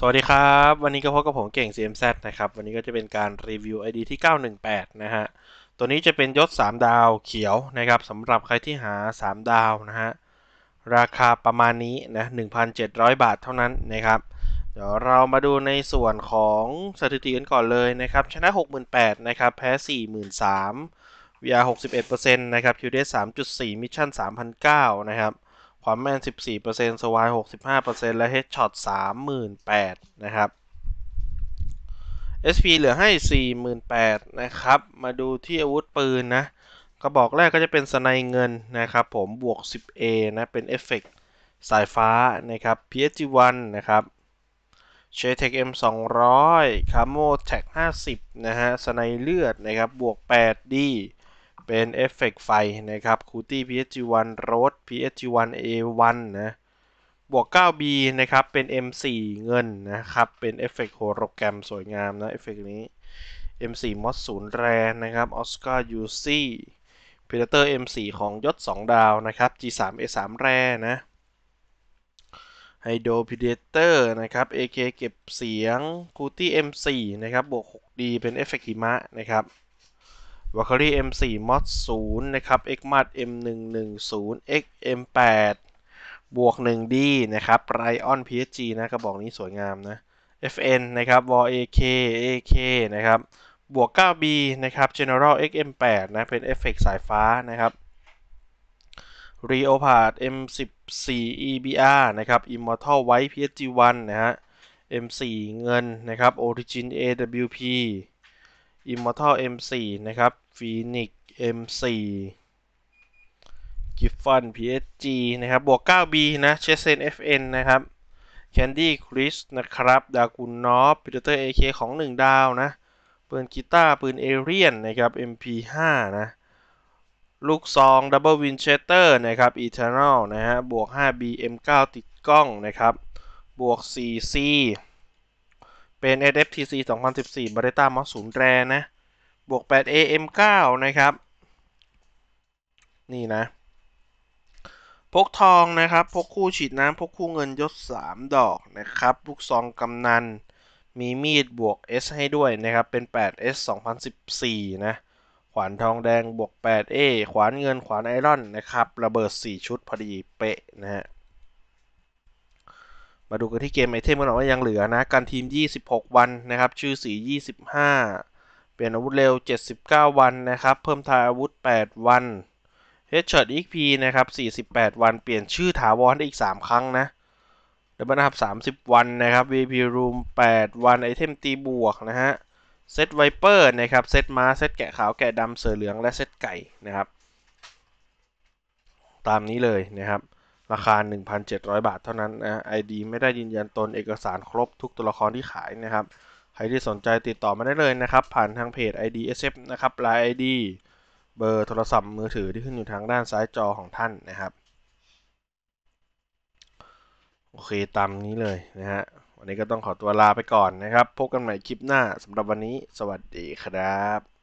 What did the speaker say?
สวัสดีครับวันนี้ก็พบกับผมเก่ง CMZ นะครับ วันนี้ก็จะเป็นการรีวิว ID ที่ 918 นะฮะ ตัวนี้จะเป็นยศ3ดาวเขียวนะครับสำหรับใครที่หา 3 ดาวนะฮะ ราคาประมาณนี้นะ 1,700 บาทเท่านั้นนะครับ เดี๋ยวเรามาดูในส่วนของสถิติกันก่อนเลยนะครับ ชนะ 68,000นะครับ แพ้ 43,000 VR 61%นะครับ QD 3.4 มิชชั่น3 0 0นะครับความแม่น14%สวาย 65%และเฮดช็อต38,000 นะครับ SP เหลือให้ 48,000 นะครับ มาดูที่อาวุธปืนนะกระบอกแรกก็จะเป็นสไนเงินนะครับผม บวก 10A นะ เป็นเอฟเฟกสายฟ้านะครับ PSG1 นะครับ s h e t e c M 200 Camo Tag 50 นะฮะ สไนเลือดนะครับ บวก 8D เป็นเอฟเฟกไฟนะครับคูตี้ PSG1 Road PSG1A1 นะ บวก 9B นะครับ เป็น M4 เงินนะครับ เป็นเอฟเฟกโฮโลแกรมสวยงาม นะเอฟเฟกนี้ M4 มอสศูนย์แรนะครับออสการ์ยูซี่พร์เอ็มส M4 ของยศ2ดาวนะครับ G3A3 แรนะไฮโดรพิเดเตอร์นะครับ AK เก็บเสียงคูตี้ M4 นะครับบวก 6D เป็นเอฟเฟกหิมะนะครับวอคารี่ M4 มอด0นะครับ XMAT M110 XM8 บวก 1D นะครับไรออน PSG นะกระบอกนี้สวยงามนะ FN นะครับ w a AK AK นะครับบวก 9B นะครับ General XM8 นะเป็นเอฟเฟกสายฟ้านะครับ r e o p a r d M14 EBR นะครับ Immortal White PSG1 นะฮะ M4 เงินนะครับ Origin AWP Immortal M4 นะครับ Phoenix M4 กิฟฟอน PSG นะครับบวก 9B นะเชสเซน FN นะครับแคนดี้คริสนะครับดากุนนอฟพิเตอร์ AK ของ 1 ดาว นะปืนกีตาร์ปืนเอเรียน นะครับ MP5 นะ ลูกซองดับเบิลวินเชสเตอร์นะครับอีเทอร์นอลนะฮะบวก 5B M9 ติดกล้องนะครับบวก 4C เป็น SFTC 2014 b e r e t t a m o ู0แรนะ บวก8 AM9 นะครับ นี่นะพกทองนะครับพกคู่ฉีดน้ำพกคู่เงินยศ3ดอกนะครับลูกซองกำนัน มีมีดบวก S ให้ด้วยนะครับ เป็น 8S 2014 นะ ขวานทองแดงบวก 8A ขวานเงินขวานไอรอนนะครับ ระเบิด 4 ชุดพอดีเป๊ะนะฮะาดูกันที่เกมไอเทมกันหน่อยว่ายังเหลือนะ การทีม 26 วันนะครับ ชื่อสี 25 เปลี่ยนอาวุธเร็ว 79 วันนะครับ เพิ่มทายอาวุธ 8 วันเฮดช็อตอีกพีนะครับ 48 วัน เปลี่ยนชื่อถาวรได้อีก 3 ครั้งนะเดบันทับ30 วันนะครับ v ี p Room 8 วัน ไอเทมตีบวกนะฮะเซตไวเปอร์นะครับเซตม้าเซตแกะขาว แกะดำเสือเหลืองและเซตไก่นะครับ ตามนี้เลยนะครับราคา 1,700 บาทเท่านั้นนะ ID ไม่ได้ยืนยันตนเอกสารครบทุกตัวละครที่ขายนะครับใครที่สนใจติดต่อมาได้เลยนะครับ ผ่านทางเพจ ID SF นะครับลาย ID เบอร์โทรศัพท์มือถือที่ขึ้นอยู่ทางด้านซ้ายจอของท่านนะครับโอเคตามนี้เลยนะฮะวันนี้ก็ต้องขอตัวลาไปก่อนนะครับพบกันใหม่คลิปหน้าสำหรับวันนี้ สวัสดีครับ